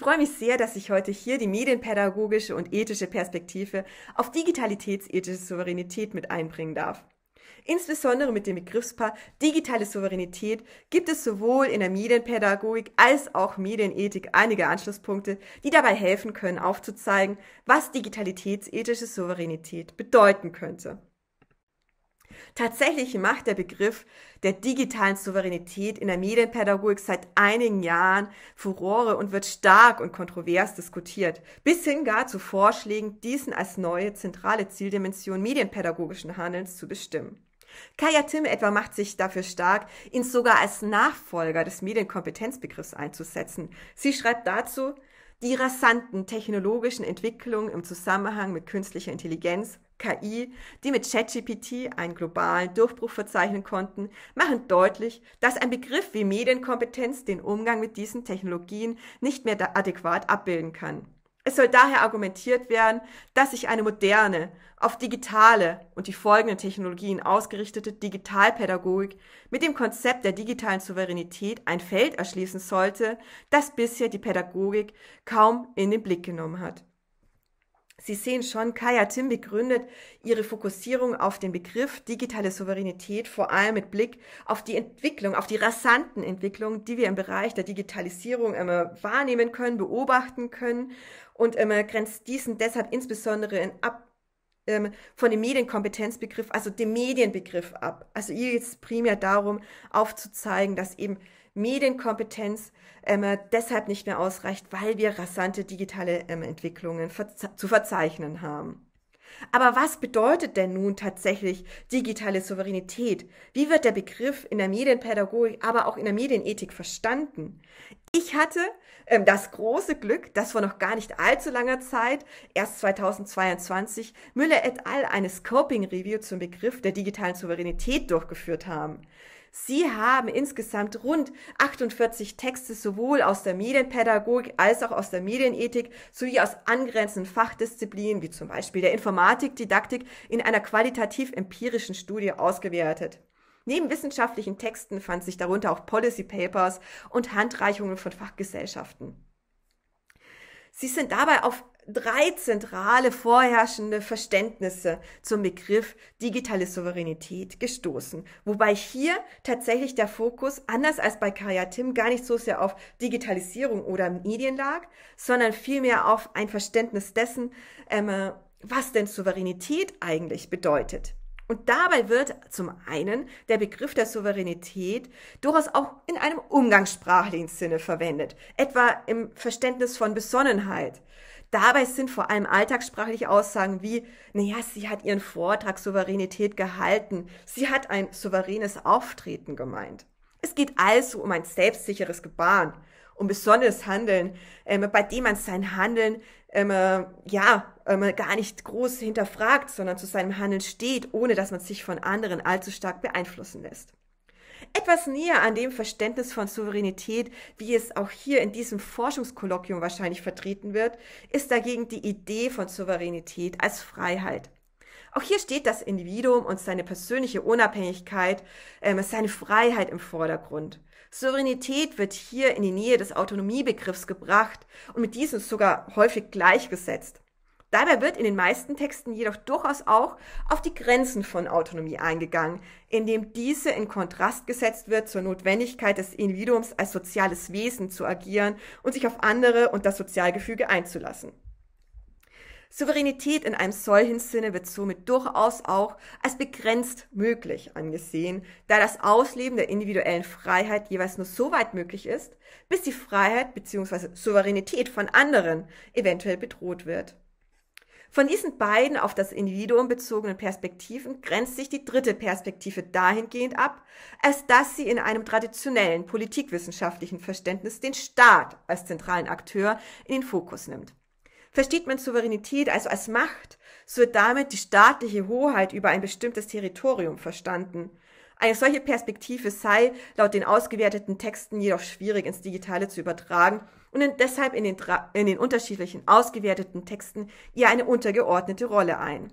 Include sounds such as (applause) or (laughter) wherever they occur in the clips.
freue mich sehr, dass ich heute hier die medienpädagogische und ethische Perspektive auf digitalitätsethische Souveränität mit einbringen darf. Insbesondere mit dem Begriffspaar digitale Souveränität gibt es sowohl in der Medienpädagogik als auch Medienethik einige Anschlusspunkte, die dabei helfen können, aufzuzeigen, was digitalitätsethische Souveränität bedeuten könnte. Tatsächlich macht der Begriff der digitalen Souveränität in der Medienpädagogik seit einigen Jahren Furore und wird stark und kontrovers diskutiert, bis hin gar zu Vorschlägen, diesen als neue zentrale Zieldimension medienpädagogischen Handelns zu bestimmen. Kaya Tim etwa macht sich dafür stark, ihn sogar als Nachfolger des Medienkompetenzbegriffs einzusetzen. Sie schreibt dazu, die rasanten technologischen Entwicklungen im Zusammenhang mit künstlicher Intelligenz KI, die mit ChatGPT einen globalen Durchbruch verzeichnen konnten, machen deutlich, dass ein Begriff wie Medienkompetenz den Umgang mit diesen Technologien nicht mehr adäquat abbilden kann. Es soll daher argumentiert werden, dass sich eine moderne, auf digitale und die folgenden Technologien ausgerichtete Digitalpädagogik mit dem Konzept der digitalen Souveränität ein Feld erschließen sollte, das bisher die Pädagogik kaum in den Blick genommen hat. Sie sehen schon, Kaya Tim begründet ihre Fokussierung auf den Begriff digitale Souveränität vor allem mit Blick auf die Entwicklung, auf die rasanten Entwicklungen, die wir im Bereich der Digitalisierung immer wahrnehmen können, beobachten können und immer ähm, grenzt diesen deshalb insbesondere in ab, ähm, von dem Medienkompetenzbegriff, also dem Medienbegriff ab. Also ihr geht es primär darum, aufzuzeigen, dass eben Medienkompetenz ähm, äh, deshalb nicht mehr ausreicht, weil wir rasante digitale ähm, Entwicklungen zu verzeichnen haben. Aber was bedeutet denn nun tatsächlich digitale Souveränität? Wie wird der Begriff in der Medienpädagogik, aber auch in der Medienethik verstanden? Ich hatte ähm, das große Glück, dass vor noch gar nicht allzu langer Zeit, erst 2022, Müller et al. eine Scoping-Review zum Begriff der digitalen Souveränität durchgeführt haben. Sie haben insgesamt rund 48 Texte sowohl aus der Medienpädagogik als auch aus der Medienethik sowie aus angrenzenden Fachdisziplinen wie zum Beispiel der Informatikdidaktik in einer qualitativ empirischen Studie ausgewertet. Neben wissenschaftlichen Texten fand sich darunter auch Policy Papers und Handreichungen von Fachgesellschaften. Sie sind dabei auf drei zentrale vorherrschende Verständnisse zum Begriff digitale Souveränität gestoßen, wobei hier tatsächlich der Fokus, anders als bei Kaya Tim, gar nicht so sehr auf Digitalisierung oder Medien lag, sondern vielmehr auf ein Verständnis dessen, ähm, äh, was denn Souveränität eigentlich bedeutet. Und dabei wird zum einen der Begriff der Souveränität durchaus auch in einem umgangssprachlichen Sinne verwendet, etwa im Verständnis von Besonnenheit. Dabei sind vor allem alltagssprachliche Aussagen wie, naja, sie hat ihren Vortrag Souveränität gehalten, sie hat ein souveränes Auftreten gemeint. Es geht also um ein selbstsicheres Gebaren, und besonders Handeln, ähm, bei dem man sein Handeln ähm, äh, ja ähm, gar nicht groß hinterfragt, sondern zu seinem Handeln steht, ohne dass man sich von anderen allzu stark beeinflussen lässt. Etwas näher an dem Verständnis von Souveränität, wie es auch hier in diesem Forschungskolloquium wahrscheinlich vertreten wird, ist dagegen die Idee von Souveränität als Freiheit. Auch hier steht das Individuum und seine persönliche Unabhängigkeit, ähm, seine Freiheit im Vordergrund. Souveränität wird hier in die Nähe des Autonomiebegriffs gebracht und mit diesem sogar häufig gleichgesetzt. Dabei wird in den meisten Texten jedoch durchaus auch auf die Grenzen von Autonomie eingegangen, indem diese in Kontrast gesetzt wird zur Notwendigkeit des Individuums als soziales Wesen zu agieren und sich auf andere und das Sozialgefüge einzulassen. Souveränität in einem solchen Sinne wird somit durchaus auch als begrenzt möglich angesehen, da das Ausleben der individuellen Freiheit jeweils nur so weit möglich ist, bis die Freiheit bzw. Souveränität von anderen eventuell bedroht wird. Von diesen beiden auf das Individuum bezogenen Perspektiven grenzt sich die dritte Perspektive dahingehend ab, als dass sie in einem traditionellen politikwissenschaftlichen Verständnis den Staat als zentralen Akteur in den Fokus nimmt. Versteht man Souveränität also als Macht, so wird damit die staatliche Hoheit über ein bestimmtes Territorium verstanden. Eine solche Perspektive sei laut den ausgewerteten Texten jedoch schwierig ins Digitale zu übertragen und nimmt deshalb in den, in den unterschiedlichen ausgewerteten Texten ihr eine untergeordnete Rolle ein.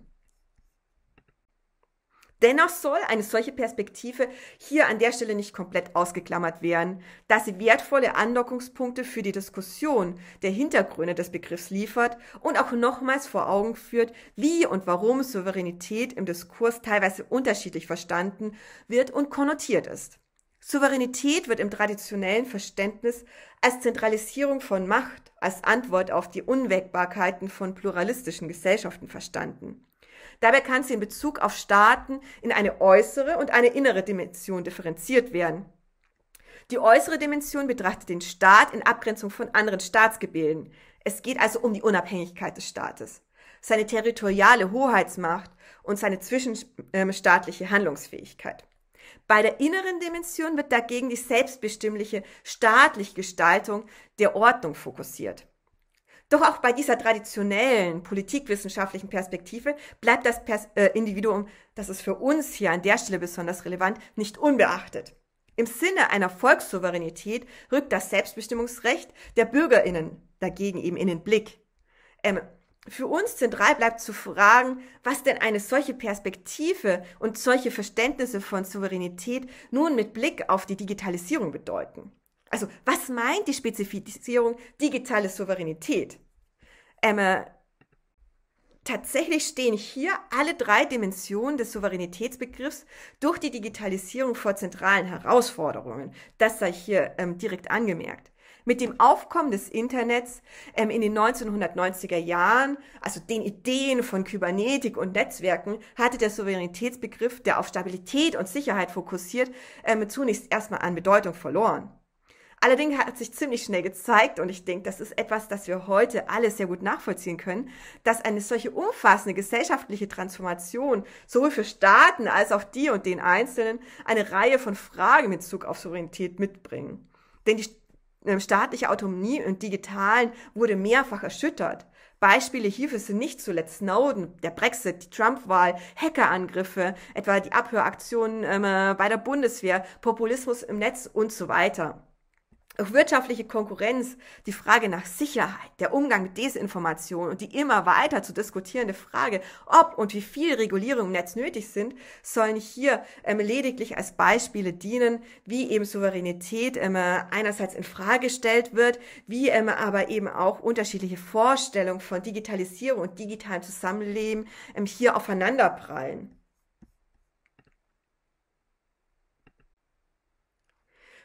Dennoch soll eine solche Perspektive hier an der Stelle nicht komplett ausgeklammert werden, da sie wertvolle Andockungspunkte für die Diskussion der Hintergründe des Begriffs liefert und auch nochmals vor Augen führt, wie und warum Souveränität im Diskurs teilweise unterschiedlich verstanden wird und konnotiert ist. Souveränität wird im traditionellen Verständnis als Zentralisierung von Macht, als Antwort auf die Unwägbarkeiten von pluralistischen Gesellschaften verstanden. Dabei kann sie in Bezug auf Staaten in eine äußere und eine innere Dimension differenziert werden. Die äußere Dimension betrachtet den Staat in Abgrenzung von anderen Staatsgebilden. Es geht also um die Unabhängigkeit des Staates, seine territoriale Hoheitsmacht und seine zwischenstaatliche Handlungsfähigkeit. Bei der inneren Dimension wird dagegen die selbstbestimmliche staatliche Gestaltung der Ordnung fokussiert. Doch auch bei dieser traditionellen politikwissenschaftlichen Perspektive bleibt das Pers äh, Individuum, das ist für uns hier an der Stelle besonders relevant, nicht unbeachtet. Im Sinne einer Volkssouveränität rückt das Selbstbestimmungsrecht der Bürgerinnen dagegen eben in den Blick. Ähm, für uns zentral bleibt zu fragen, was denn eine solche Perspektive und solche Verständnisse von Souveränität nun mit Blick auf die Digitalisierung bedeuten. Also, was meint die Spezifizierung digitale Souveränität? Ähm, äh, tatsächlich stehen hier alle drei Dimensionen des Souveränitätsbegriffs durch die Digitalisierung vor zentralen Herausforderungen. Das sei hier ähm, direkt angemerkt. Mit dem Aufkommen des Internets ähm, in den 1990er Jahren, also den Ideen von Kybernetik und Netzwerken, hatte der Souveränitätsbegriff, der auf Stabilität und Sicherheit fokussiert, ähm, zunächst erstmal an Bedeutung verloren. Allerdings hat sich ziemlich schnell gezeigt, und ich denke, das ist etwas, das wir heute alle sehr gut nachvollziehen können, dass eine solche umfassende gesellschaftliche Transformation sowohl für Staaten als auch die und den Einzelnen eine Reihe von Fragen mit Zug auf Souveränität mitbringen. Denn die ähm, staatliche Autonomie und Digitalen wurde mehrfach erschüttert. Beispiele hierfür sind nicht zuletzt Snowden, der Brexit, die Trump-Wahl, Hackerangriffe, etwa die Abhöraktionen ähm, äh, bei der Bundeswehr, Populismus im Netz und so weiter. Auch wirtschaftliche Konkurrenz, die Frage nach Sicherheit, der Umgang mit Desinformation und die immer weiter zu diskutierende Frage, ob und wie viel Regulierung im Netz nötig sind, sollen hier ähm, lediglich als Beispiele dienen, wie eben Souveränität ähm, einerseits in Frage gestellt wird, wie ähm, aber eben auch unterschiedliche Vorstellungen von Digitalisierung und digitalem Zusammenleben ähm, hier aufeinanderprallen.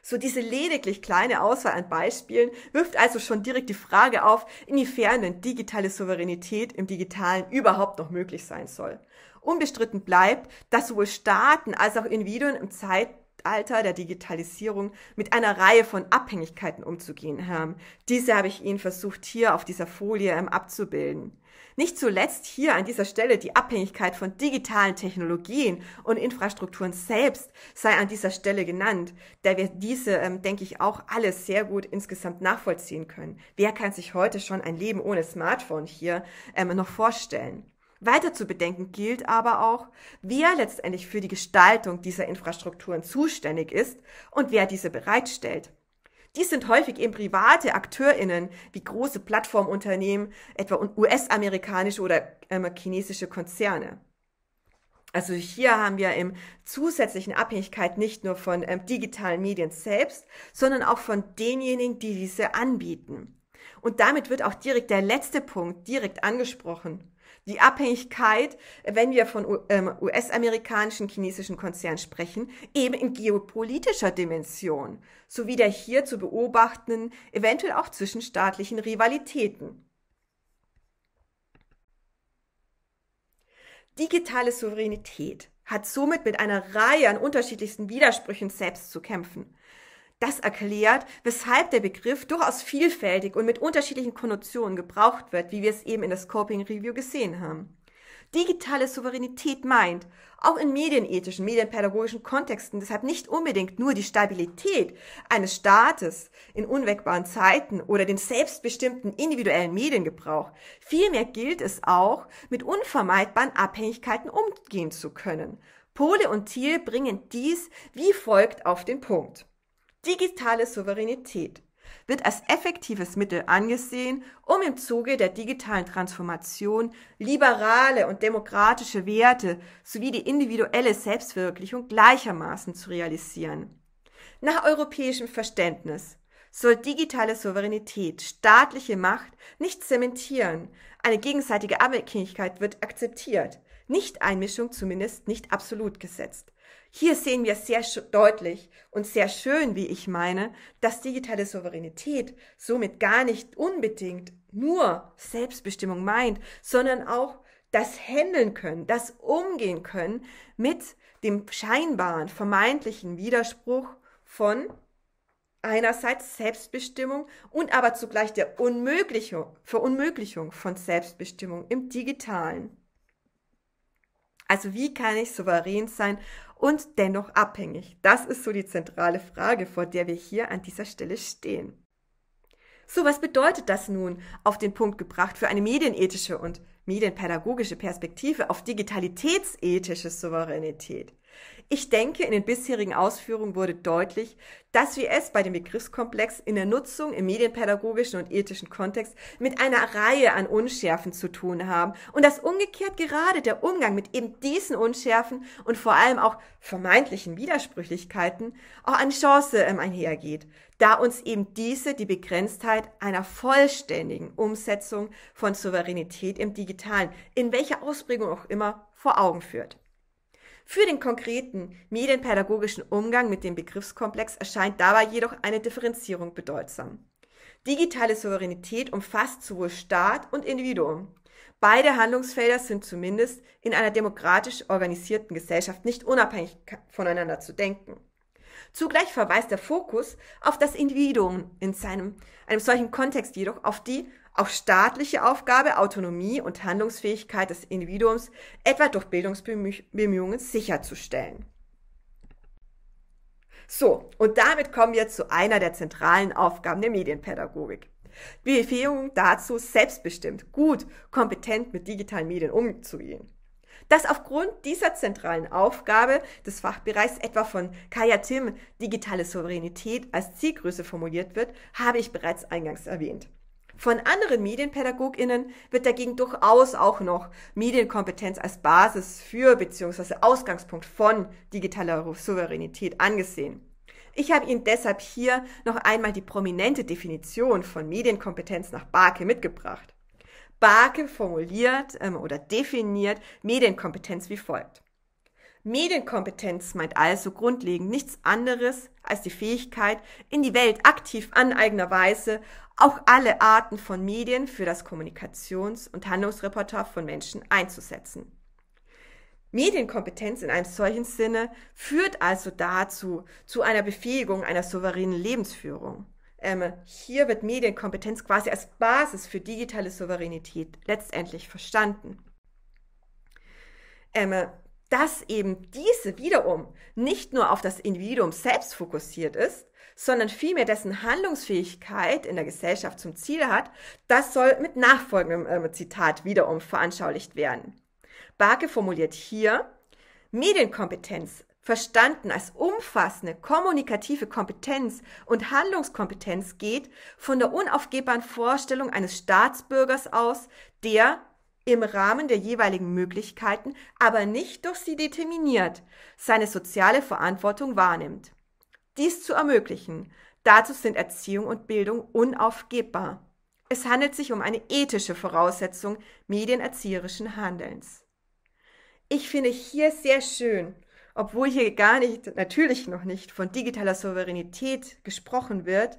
So diese lediglich kleine Auswahl an Beispielen wirft also schon direkt die Frage auf, inwiefern denn digitale Souveränität im digitalen überhaupt noch möglich sein soll. Unbestritten bleibt, dass sowohl Staaten als auch Individuen im Zeitpunkt Zeitalter der Digitalisierung mit einer Reihe von Abhängigkeiten umzugehen haben. Diese habe ich Ihnen versucht hier auf dieser Folie ähm, abzubilden. Nicht zuletzt hier an dieser Stelle die Abhängigkeit von digitalen Technologien und Infrastrukturen selbst sei an dieser Stelle genannt, da wir diese, ähm, denke ich, auch alle sehr gut insgesamt nachvollziehen können. Wer kann sich heute schon ein Leben ohne Smartphone hier ähm, noch vorstellen? Weiter zu bedenken gilt aber auch, wer letztendlich für die Gestaltung dieser Infrastrukturen zuständig ist und wer diese bereitstellt. Dies sind häufig eben private AkteurInnen wie große Plattformunternehmen, etwa US-amerikanische oder ähm, chinesische Konzerne. Also hier haben wir im zusätzlichen Abhängigkeit nicht nur von ähm, digitalen Medien selbst, sondern auch von denjenigen, die diese anbieten. Und damit wird auch direkt der letzte Punkt direkt angesprochen die Abhängigkeit, wenn wir von ähm, US-amerikanischen, chinesischen Konzernen sprechen, eben in geopolitischer Dimension, sowie der hier zu beobachtenden, eventuell auch zwischenstaatlichen Rivalitäten. Digitale Souveränität hat somit mit einer Reihe an unterschiedlichsten Widersprüchen selbst zu kämpfen. Das erklärt, weshalb der Begriff durchaus vielfältig und mit unterschiedlichen Konnotationen gebraucht wird, wie wir es eben in der Scoping Review gesehen haben. Digitale Souveränität meint, auch in medienethischen, medienpädagogischen Kontexten deshalb nicht unbedingt nur die Stabilität eines Staates in unwegbaren Zeiten oder den selbstbestimmten individuellen Mediengebrauch. Vielmehr gilt es auch, mit unvermeidbaren Abhängigkeiten umgehen zu können. Pole und Thiel bringen dies wie folgt auf den Punkt. Digitale Souveränität wird als effektives Mittel angesehen, um im Zuge der digitalen Transformation liberale und demokratische Werte sowie die individuelle Selbstverwirklichung gleichermaßen zu realisieren. Nach europäischem Verständnis soll digitale Souveränität staatliche Macht nicht zementieren. Eine gegenseitige Abhängigkeit wird akzeptiert. Nicht-Einmischung zumindest nicht absolut gesetzt. Hier sehen wir sehr deutlich und sehr schön, wie ich meine, dass digitale Souveränität somit gar nicht unbedingt nur Selbstbestimmung meint, sondern auch das Handeln können, das Umgehen können mit dem scheinbaren, vermeintlichen Widerspruch von einerseits Selbstbestimmung und aber zugleich der Unmöglichung, Verunmöglichung von Selbstbestimmung im digitalen. Also wie kann ich souverän sein und dennoch abhängig? Das ist so die zentrale Frage, vor der wir hier an dieser Stelle stehen. So, was bedeutet das nun auf den Punkt gebracht für eine medienethische und medienpädagogische Perspektive auf digitalitätsethische Souveränität? Ich denke, in den bisherigen Ausführungen wurde deutlich, dass wir es bei dem Begriffskomplex in der Nutzung im medienpädagogischen und ethischen Kontext mit einer Reihe an Unschärfen zu tun haben und dass umgekehrt gerade der Umgang mit eben diesen Unschärfen und vor allem auch vermeintlichen Widersprüchlichkeiten auch eine Chance ähm, einhergeht, da uns eben diese die Begrenztheit einer vollständigen Umsetzung von Souveränität im Digitalen, in welcher Ausprägung auch immer, vor Augen führt. Für den konkreten medienpädagogischen Umgang mit dem Begriffskomplex erscheint dabei jedoch eine Differenzierung bedeutsam. Digitale Souveränität umfasst sowohl Staat und Individuum. Beide Handlungsfelder sind zumindest in einer demokratisch organisierten Gesellschaft nicht unabhängig voneinander zu denken. Zugleich verweist der Fokus auf das Individuum in seinem, einem solchen Kontext jedoch auf die auch staatliche Aufgabe, Autonomie und Handlungsfähigkeit des Individuums, etwa durch Bildungsbemühungen, sicherzustellen. So, und damit kommen wir zu einer der zentralen Aufgaben der Medienpädagogik. Die Befähigung dazu, selbstbestimmt, gut, kompetent mit digitalen Medien umzugehen. Dass aufgrund dieser zentralen Aufgabe des Fachbereichs etwa von Kaya Tim digitale Souveränität als Zielgröße formuliert wird, habe ich bereits eingangs erwähnt. Von anderen Medienpädagoginnen wird dagegen durchaus auch noch Medienkompetenz als Basis für bzw. Ausgangspunkt von digitaler Souveränität angesehen. Ich habe Ihnen deshalb hier noch einmal die prominente Definition von Medienkompetenz nach Barke mitgebracht. Barke formuliert ähm, oder definiert Medienkompetenz wie folgt. Medienkompetenz meint also grundlegend nichts anderes als die Fähigkeit, in die Welt aktiv an eigener Weise auch alle Arten von Medien für das Kommunikations- und Handlungsrepertoire von Menschen einzusetzen. Medienkompetenz in einem solchen Sinne führt also dazu, zu einer Befähigung einer souveränen Lebensführung. Ähm, hier wird Medienkompetenz quasi als Basis für digitale Souveränität letztendlich verstanden. Ähm, dass eben diese wiederum nicht nur auf das Individuum selbst fokussiert ist, sondern vielmehr dessen Handlungsfähigkeit in der Gesellschaft zum Ziel hat, das soll mit nachfolgendem ähm, Zitat wiederum veranschaulicht werden. Barke formuliert hier, Medienkompetenz verstanden als umfassende kommunikative Kompetenz und Handlungskompetenz geht von der unaufgehbaren Vorstellung eines Staatsbürgers aus, der im Rahmen der jeweiligen Möglichkeiten, aber nicht durch sie determiniert, seine soziale Verantwortung wahrnimmt. Dies zu ermöglichen, dazu sind Erziehung und Bildung unaufgebbar. Es handelt sich um eine ethische Voraussetzung medienerzieherischen Handelns. Ich finde hier sehr schön, obwohl hier gar nicht, natürlich noch nicht von digitaler Souveränität gesprochen wird,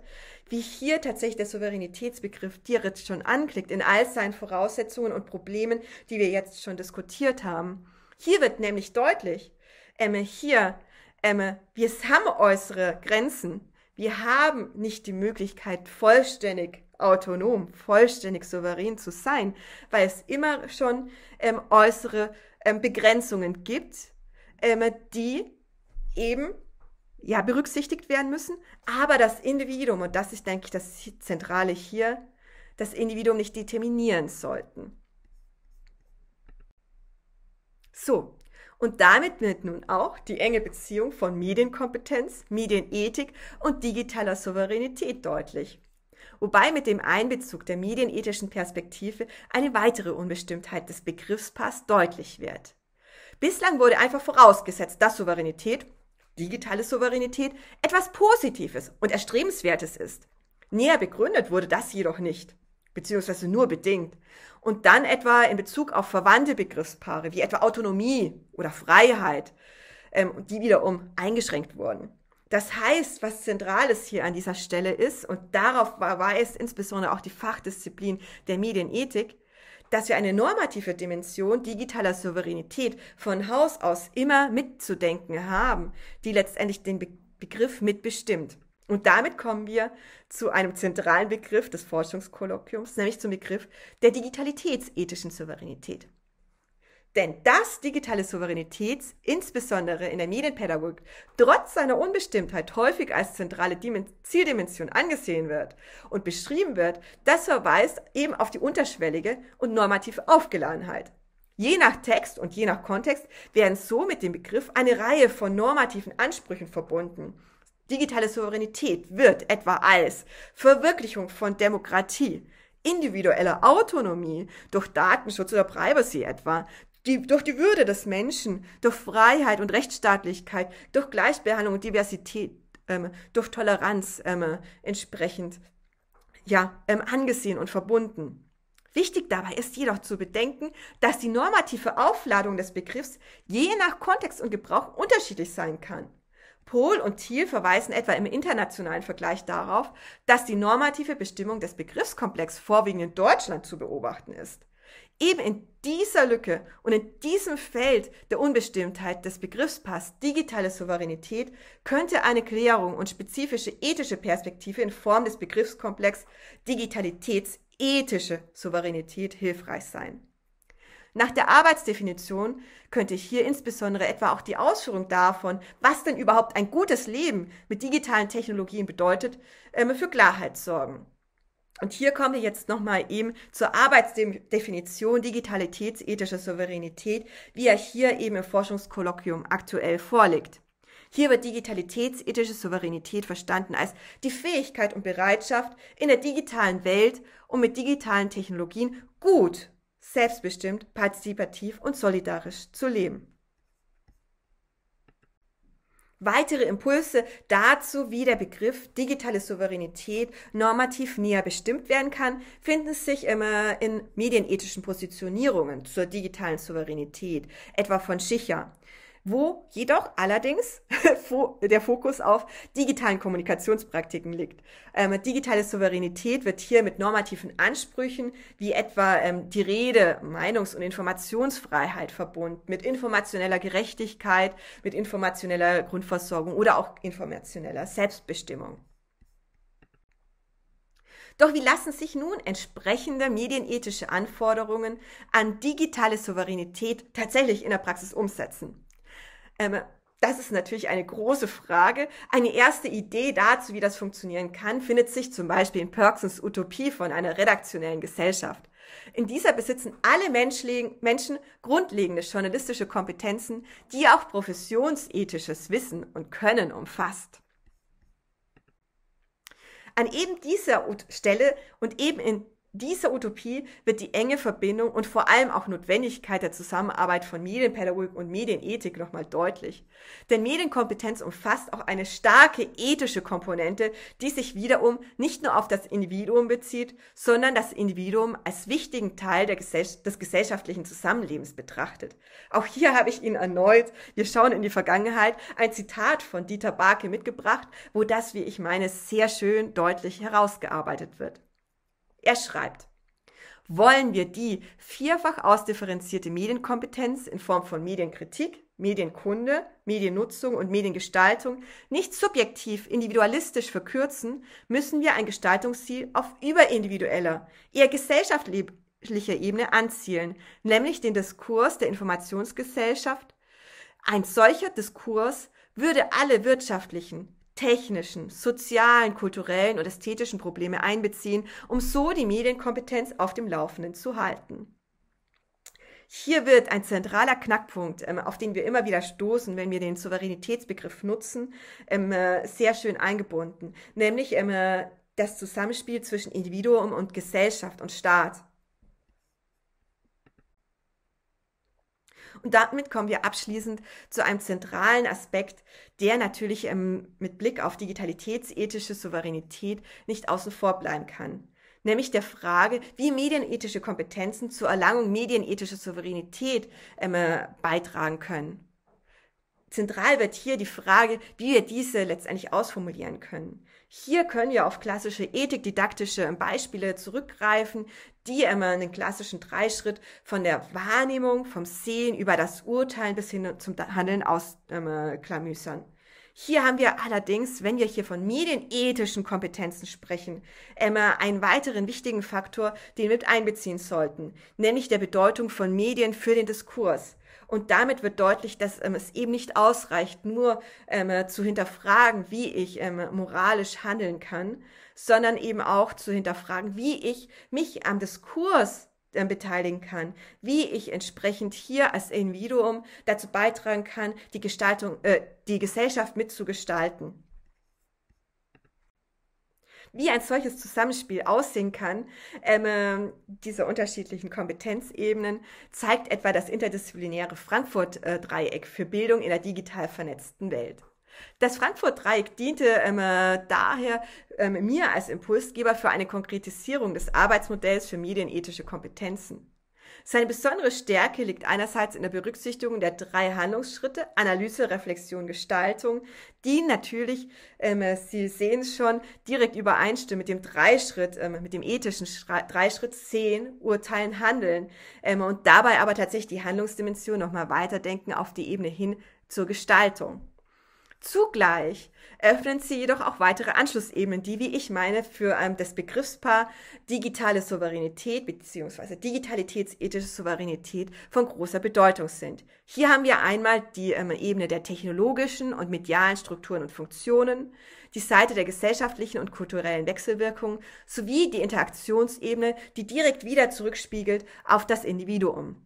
wie hier tatsächlich der Souveränitätsbegriff Dieritz schon anklickt, in all seinen Voraussetzungen und Problemen, die wir jetzt schon diskutiert haben. Hier wird nämlich deutlich, Emme, hier, Emme, wir haben äußere Grenzen. Wir haben nicht die Möglichkeit, vollständig autonom, vollständig souverän zu sein, weil es immer schon ähm, äußere ähm, Begrenzungen gibt, ähm, die eben ja, berücksichtigt werden müssen, aber das Individuum, und das ist, denke ich, das Zentrale hier, das Individuum nicht determinieren sollten. So, und damit wird nun auch die enge Beziehung von Medienkompetenz, Medienethik und digitaler Souveränität deutlich. Wobei mit dem Einbezug der medienethischen Perspektive eine weitere Unbestimmtheit des Begriffspaars deutlich wird. Bislang wurde einfach vorausgesetzt, dass Souveränität digitale Souveränität etwas Positives und Erstrebenswertes ist. Näher begründet wurde das jedoch nicht, beziehungsweise nur bedingt. Und dann etwa in Bezug auf verwandte Begriffspaare wie etwa Autonomie oder Freiheit, ähm, die wiederum eingeschränkt wurden. Das heißt, was Zentrales hier an dieser Stelle ist, und darauf verweist insbesondere auch die Fachdisziplin der Medienethik, dass wir eine normative Dimension digitaler Souveränität von Haus aus immer mitzudenken haben, die letztendlich den Be Begriff mitbestimmt. Und damit kommen wir zu einem zentralen Begriff des Forschungskolloquiums, nämlich zum Begriff der digitalitätsethischen Souveränität. Denn dass digitale Souveränität, insbesondere in der Medienpädagogik, trotz seiner Unbestimmtheit häufig als zentrale Zieldimension angesehen wird und beschrieben wird, das verweist eben auf die unterschwellige und normative Aufgeladenheit. Je nach Text und je nach Kontext werden so mit dem Begriff eine Reihe von normativen Ansprüchen verbunden. Digitale Souveränität wird etwa als Verwirklichung von Demokratie, individueller Autonomie durch Datenschutz oder Privacy etwa, die, durch die Würde des Menschen, durch Freiheit und Rechtsstaatlichkeit, durch Gleichbehandlung und Diversität, ähm, durch Toleranz ähm, entsprechend ja, ähm, angesehen und verbunden. Wichtig dabei ist jedoch zu bedenken, dass die normative Aufladung des Begriffs je nach Kontext und Gebrauch unterschiedlich sein kann. Pohl und Thiel verweisen etwa im internationalen Vergleich darauf, dass die normative Bestimmung des Begriffskomplex vorwiegend in Deutschland zu beobachten ist eben in dieser Lücke und in diesem Feld der Unbestimmtheit des Begriffspaars digitale Souveränität könnte eine Klärung und spezifische ethische Perspektive in Form des Begriffskomplex Digitalitätsethische Souveränität hilfreich sein. Nach der Arbeitsdefinition könnte hier insbesondere etwa auch die Ausführung davon, was denn überhaupt ein gutes Leben mit digitalen Technologien bedeutet, ähm, für Klarheit sorgen. Und hier kommen wir jetzt nochmal eben zur Arbeitsdefinition digitalitätsethische Souveränität, wie er hier eben im Forschungskolloquium aktuell vorliegt. Hier wird digitalitätsethische Souveränität verstanden als die Fähigkeit und Bereitschaft, in der digitalen Welt und mit digitalen Technologien gut, selbstbestimmt, partizipativ und solidarisch zu leben. Weitere Impulse dazu, wie der Begriff digitale Souveränität normativ näher bestimmt werden kann, finden sich immer in medienethischen Positionierungen zur digitalen Souveränität, etwa von Schicher wo jedoch allerdings (laughs) der Fokus auf digitalen Kommunikationspraktiken liegt. Ähm, digitale Souveränität wird hier mit normativen Ansprüchen wie etwa ähm, die Rede, Meinungs- und Informationsfreiheit verbunden, mit informationeller Gerechtigkeit, mit informationeller Grundversorgung oder auch informationeller Selbstbestimmung. Doch wie lassen sich nun entsprechende medienethische Anforderungen an digitale Souveränität tatsächlich in der Praxis umsetzen? Ähm, das ist natürlich eine große Frage. Eine erste Idee dazu, wie das funktionieren kann, findet sich zum Beispiel in Perksons Utopie von einer redaktionellen Gesellschaft. In dieser besitzen alle Menschen grundlegende journalistische Kompetenzen, die auch professionsethisches Wissen und Können umfasst. An eben dieser Stelle und eben in dieser Utopie wird die enge Verbindung und vor allem auch Notwendigkeit der Zusammenarbeit von Medienpädagogik und Medienethik nochmal deutlich. Denn Medienkompetenz umfasst auch eine starke ethische Komponente, die sich wiederum nicht nur auf das Individuum bezieht, sondern das Individuum als wichtigen Teil Gesell des gesellschaftlichen Zusammenlebens betrachtet. Auch hier habe ich Ihnen erneut, wir schauen in die Vergangenheit, ein Zitat von Dieter Barke mitgebracht, wo das, wie ich meine, sehr schön deutlich herausgearbeitet wird. Er schreibt, wollen wir die vierfach ausdifferenzierte Medienkompetenz in Form von Medienkritik, Medienkunde, Mediennutzung und Mediengestaltung nicht subjektiv individualistisch verkürzen, müssen wir ein Gestaltungsziel auf überindividueller, eher gesellschaftlicher Ebene anzielen, nämlich den Diskurs der Informationsgesellschaft. Ein solcher Diskurs würde alle wirtschaftlichen, technischen, sozialen, kulturellen und ästhetischen Probleme einbeziehen, um so die Medienkompetenz auf dem Laufenden zu halten. Hier wird ein zentraler Knackpunkt, ähm, auf den wir immer wieder stoßen, wenn wir den Souveränitätsbegriff nutzen, ähm, äh, sehr schön eingebunden, nämlich ähm, äh, das Zusammenspiel zwischen Individuum und Gesellschaft und Staat. Und damit kommen wir abschließend zu einem zentralen Aspekt, der natürlich ähm, mit Blick auf digitalitätsethische Souveränität nicht außen vor bleiben kann nämlich der Frage, wie medienethische Kompetenzen zur Erlangung medienethischer Souveränität ähm, äh, beitragen können. Zentral wird hier die Frage, wie wir diese letztendlich ausformulieren können. Hier können wir auf klassische ethikdidaktische Beispiele zurückgreifen, die immer einen klassischen Dreischritt von der Wahrnehmung, vom Sehen über das Urteilen bis hin zum Handeln ausklamüsern. Ähm, äh, hier haben wir allerdings, wenn wir hier von medienethischen Kompetenzen sprechen, immer einen weiteren wichtigen Faktor, den wir mit einbeziehen sollten, nämlich der Bedeutung von Medien für den Diskurs. Und damit wird deutlich, dass ähm, es eben nicht ausreicht, nur ähm, zu hinterfragen, wie ich ähm, moralisch handeln kann, sondern eben auch zu hinterfragen, wie ich mich am Diskurs äh, beteiligen kann, wie ich entsprechend hier als Individuum dazu beitragen kann, die Gestaltung, äh, die Gesellschaft mitzugestalten. Wie ein solches Zusammenspiel aussehen kann, ähm, ähm diese unterschiedlichen Kompetenzebenen, zeigt etwa das interdisziplinäre Frankfurt-Dreieck äh, für Bildung in der digital vernetzten Welt. Das Frankfurt-Dreieck diente ähm, äh, daher ähm, mir als Impulsgeber für eine Konkretisierung des Arbeitsmodells für medienethische Kompetenzen. Seine besondere Stärke liegt einerseits in der Berücksichtigung der drei Handlungsschritte Analyse, Reflexion, Gestaltung, die natürlich, ähm, äh, Sie sehen es schon, direkt übereinstimmen mit dem Dreischritt, ähm, mit dem ethischen Schre Dreischritt Sehen, Urteilen, Handeln ähm, und dabei aber tatsächlich die Handlungsdimension nochmal weiterdenken auf die Ebene hin zur Gestaltung. Zugleich öffnen sie jedoch auch weitere Anschlussebenen, die, wie ich meine, für ähm, das Begriffspaar digitale Souveränität bzw. digitalitätsethische Souveränität von großer Bedeutung sind. Hier haben wir einmal die ähm, Ebene der technologischen und medialen Strukturen und Funktionen, die Seite der gesellschaftlichen und kulturellen Wechselwirkungen sowie die Interaktionsebene, die direkt wieder zurückspiegelt auf das Individuum.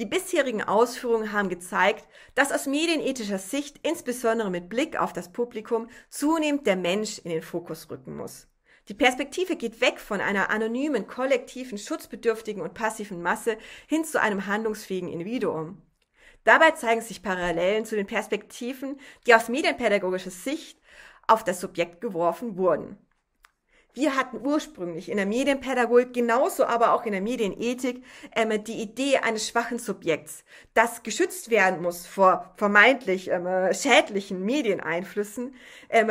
Die bisherigen Ausführungen haben gezeigt, dass aus medienethischer Sicht, insbesondere mit Blick auf das Publikum, zunehmend der Mensch in den Fokus rücken muss. Die Perspektive geht weg von einer anonymen, kollektiven, schutzbedürftigen und passiven Masse hin zu einem handlungsfähigen Individuum. Dabei zeigen sich Parallelen zu den Perspektiven, die aus medienpädagogischer Sicht auf das Subjekt geworfen wurden. Wir hatten ursprünglich in der Medienpädagogik, genauso aber auch in der Medienethik, ähm, die Idee eines schwachen Subjekts, das geschützt werden muss vor vermeintlich ähm, schädlichen Medieneinflüssen. Ähm,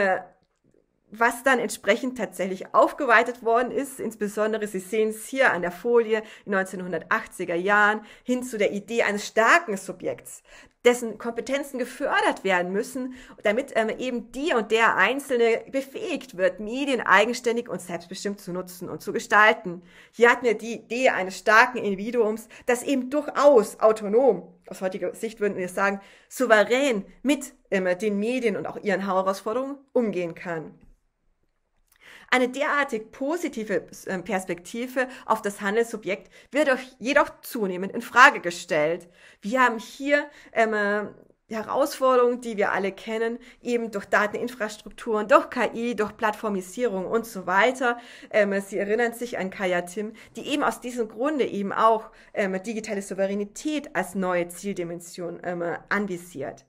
was dann entsprechend tatsächlich aufgeweitet worden ist, insbesondere, Sie sehen es hier an der Folie in 1980er Jahren, hin zu der Idee eines starken Subjekts, dessen Kompetenzen gefördert werden müssen, damit ähm, eben die und der Einzelne befähigt wird, Medien eigenständig und selbstbestimmt zu nutzen und zu gestalten. Hier hatten wir die Idee eines starken Individuums, das eben durchaus autonom, aus heutiger Sicht würden wir sagen, souverän mit ähm, den Medien und auch ihren Herausforderungen umgehen kann. Eine derartig positive äh, Perspektive auf das Handelssubjekt wird jedoch zunehmend in Frage gestellt. Wir haben hier ähm, äh, Herausforderungen, die wir alle kennen, eben durch Dateninfrastrukturen, durch KI, durch Plattformisierung und so weiter. Ähm, Sie erinnern sich an Kaya Tim, die eben aus diesem Grunde eben auch ähm, digitale Souveränität als neue Zieldimension ähm, anvisiert.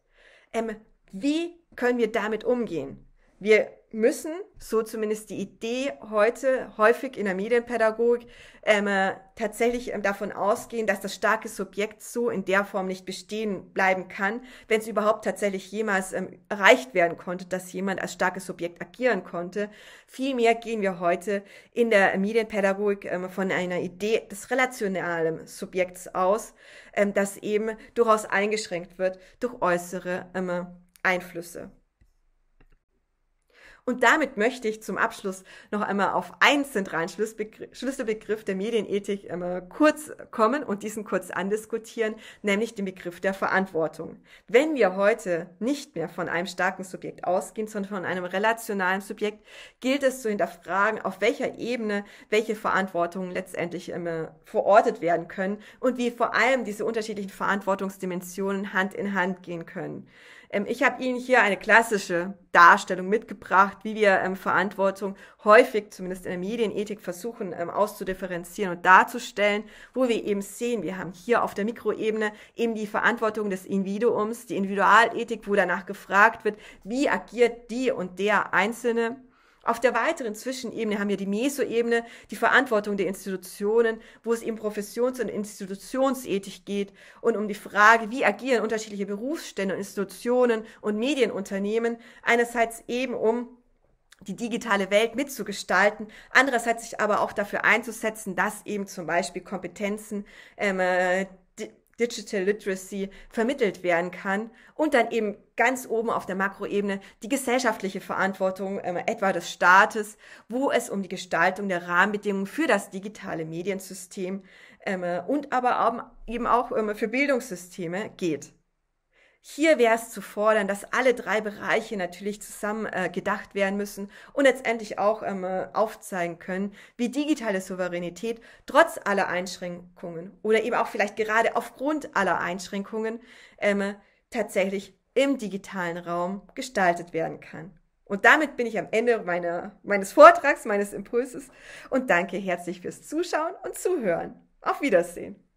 Ähm, wie können wir damit umgehen? Wir müssen, so zumindest die Idee heute häufig in der Medienpädagogik, ähm, äh, tatsächlich ähm, davon ausgehen, dass das starke Subjekt so in der Form nicht bestehen bleiben kann, wenn es überhaupt tatsächlich jemals ähm, erreicht werden konnte, dass jemand als starkes Subjekt agieren konnte. Vielmehr gehen wir heute in der Medienpädagogik ähm, von einer Idee des relationalen Subjekts aus, ähm, das eben durchaus eingeschränkt wird durch äußere ähm, Einflüsse. Und damit möchte ich zum Abschluss noch einmal auf einen zentralen Schlüsselbegriff, Schlüsselbegriff der Medienethik einmal kurz kommen und diesen kurz andiskutieren, nämlich den Begriff der Verantwortung. Wenn wir heute nicht mehr von einem starken Subjekt ausgehen, sondern von einem relationalen Subjekt, gilt es zu hinterfragen, auf welcher Ebene welche Verantwortungen letztendlich immer verortet werden können und wie vor allem diese unterschiedlichen Verantwortungsdimensionen Hand in Hand gehen können. Ähm, ich habe Ihnen hier eine klassische Darstellung mitgebracht, macht, wie wir ähm, Verantwortung häufig, zumindest in der Medienethik, versuchen ähm, auszudifferenzieren und darzustellen, wo wir eben sehen, wir haben hier auf der Mikroebene eben die Verantwortung des Individuums, die Individualethik, wo danach gefragt wird, wie agiert die und der Einzelne auf der weiteren Zwischenebene haben wir die Mesoebene, die Verantwortung der Institutionen, wo es eben Professions- und Institutionsethik geht und um die Frage, wie agieren unterschiedliche Berufsstände und Institutionen und Medienunternehmen, einerseits eben um die digitale Welt mitzugestalten, andererseits sich aber auch dafür einzusetzen, dass eben zum Beispiel Kompetenzen, ähm, äh, Digital Literacy vermittelt werden kann und dann eben ganz oben auf der Makroebene die gesellschaftliche Verantwortung äh, etwa des Staates, wo es um die Gestaltung der Rahmenbedingungen für das digitale Mediensystem ähm, und aber eben auch ähm, für Bildungssysteme geht. Hier wäre es zu fordern, dass alle drei Bereiche natürlich zusammen äh, gedacht werden müssen und letztendlich auch ähm, äh, aufzeigen können, wie digitale Souveränität trotz aller Einschränkungen oder eben auch vielleicht gerade aufgrund aller Einschränkungen ähm, tatsächlich im digitalen Raum gestaltet werden kann. Und damit bin ich am Ende meiner, meines Vortrags, meines Impulses und danke herzlich fürs Zuschauen und Zuhören. Auf Wiedersehen.